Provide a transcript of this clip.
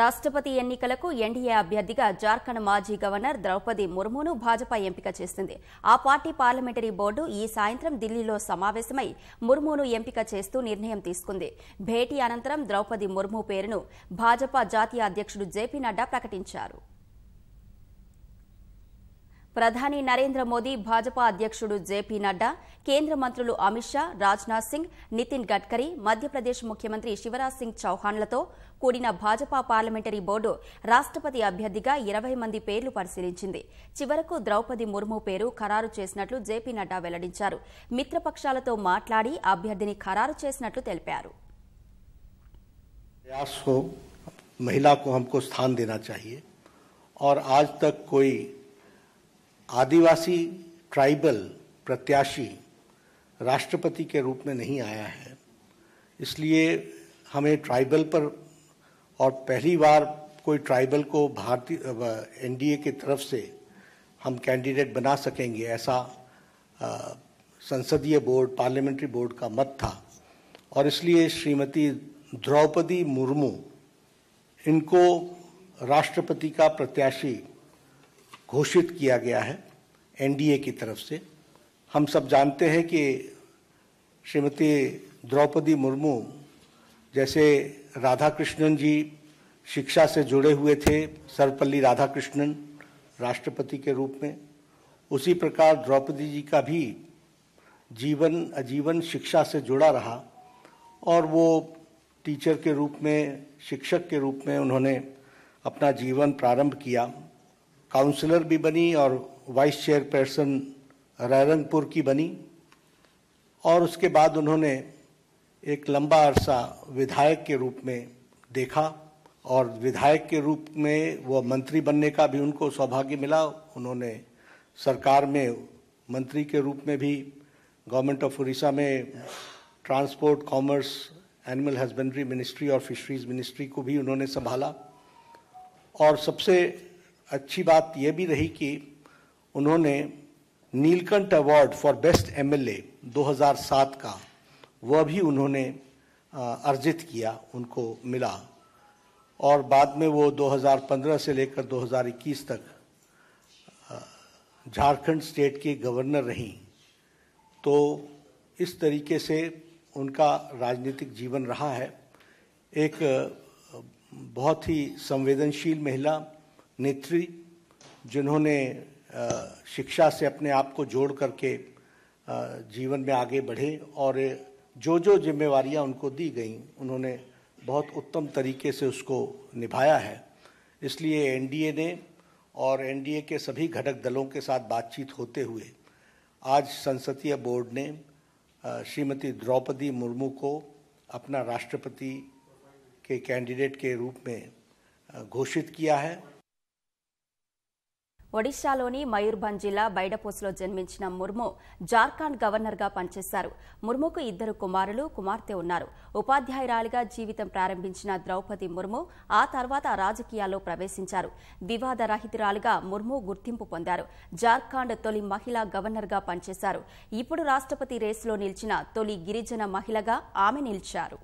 రాష్ట్రపతి ఎన్నికలకు ఎన్డీఏ అభ్యర్థిగా జార్ఖండ్ మాజీ గవర్నర్ ద్రౌపది ముర్మును భాజపా ఎంపిక చేసింది ఆ పార్టీ పార్లమెంటరీ బోర్డు ఈ సాయంత్రం ఢిల్లీలో సమావేశమై ముర్మును ఎంపిక చేస్తూ నిర్ణయం తీసుకుంది భేటీ అనంతరం ద్రౌపది ముర్ము పేరును భాజపా జాతీయ అధ్యక్షుడు జేపీ నడ్డా ప్రకటించారు ప్రధాని నరేంద్ర మోదీ భాజపా అధ్యక్షుడు జేపీ నడ్డా కేంద్ర మంత్రులు అమిత్ షా రాజ్నాథ్ సింగ్ నితిన్ గడ్కరీ మధ్యప్రదేశ్ ముఖ్యమంత్రి శివరాజ్ సింగ్ చౌహాన్లతో కూడిన భాజపా పార్లమెంటరీ బోర్డు రాష్ట్రపతి అభ్యర్థిగా ఇరవై మంది పేర్లు పరిశీలించింది చివరకు ద్రౌపది ముర్ము పేరు ఖరారు చేసినట్లు జేపీ నడ్డా వెల్లడించారు మిత్రపక్షాలతో మాట్లాడి అభ్యర్థిని ఖరారు చేసినట్లు తెలిపారు महिला को हमको स्थान देना चाहिए और आज तक कोई आदिवासी ट्राइबल प्रत्याशी राष्ट्रपति के रूप में नहीं आया है इसलिए हमें ट्राइबल पर और पहली बार कोई ट्राइबल को भारतीय एनडीए की तरफ से हम कैंडिडेट बना सकेंगे ऐसा संसदीय बोर्ड पार्लियामेंट्री बोर्ड का मत था और इसलिए श्रीमती द्रौपदी मुर्मू इनको राष्ट्रपति का प्रत्याशी घोषित किया गया है एनडीए की तरफ से हम सब जानते हैं कि श्रीमती द्रौपदी मुर्मू जैसे राधा कृष्णन जी शिक्षा से जुड़े हुए थे सर्वपल्ली राधा कृष्णन राष्ट्रपति के रूप में उसी प्रकार द्रौपदी जी का भी जीवन आजीवन शिक्षा से जुड़ा रहा और वो टीचर के रूप में शिक्षक के रूप में उन्होंने अपना जीवन प्रारंभ किया काउंसलर भी बनी और वाइस चेयरपर्सन रायरंगपुर की बनी और उसके बाद उन्होंने एक लंबा अरसा विधायक के रूप में देखा और विधायक के रूप में वह मंत्री बनने का भी उनको सौभाग्य मिला उन्होंने सरकार में मंत्री के रूप में भी गवर्नमेंट ऑफ उड़ीसा में transport commerce animal husbandry ministry और फिशरीज मिनिस्ट्री को भी उन्होंने संभाला और सबसे अच्छी बात यह भी रही कि उन्होंने Nilkanth award for best MLA 2007 का वह भी उन्होंने अर्जित किया उनको मिला और बाद में वो 2015 से लेकर 2021 तक झारखंड स्टेट की गवर्नर रहीं तो इस तरीके से उनका राजनीतिक जीवन रहा है एक बहुत ही संवेदनशील महिला नेत्री जिन्होंने शिक्षा से अपने आप को जोड़ करके जीवन में आगे बढ़े और जो जो जिम्मेवारियां उनको दी गई उन्होंने बहुत उत्तम तरीके से उसको निभाया है इसलिए एनडीए ने और एनडीए के सभी घटक दलों के साथ बातचीत होते हुए आज संसदीय बोर्ड ने श्रीमती द्रौपदी मुर्मू को अपना राष्ट्रपति के कैंडिडेट के रूप में घोषित किया है ఒడిశాలోని మయూర్భంజ్ జిల్లా బైడపోస్లో జన్మించిన ముర్ము జార్ఖండ్ గవర్నర్గా పనిచేశారు ముర్ముకు ఇద్దరు కుమారులు కుమార్తె ఉన్నారు ఉపాధ్యాయురాలిగా జీవితం ప్రారంభించిన ద్రౌపది ముర్ము ఆ తర్వాత రాజకీయాల్లో ప్రవేశించారు వివాద రహితురాలిగా ముర్ము గుర్తింపు పొందారు జార్ఖండ్ తొలి మహిళా గవర్నర్గా పనిచేశారు ఇప్పుడు రాష్ట్రపతి రేసులో నిలిచిన తొలి గిరిజన మహిళగా ఆమె నిలిచారు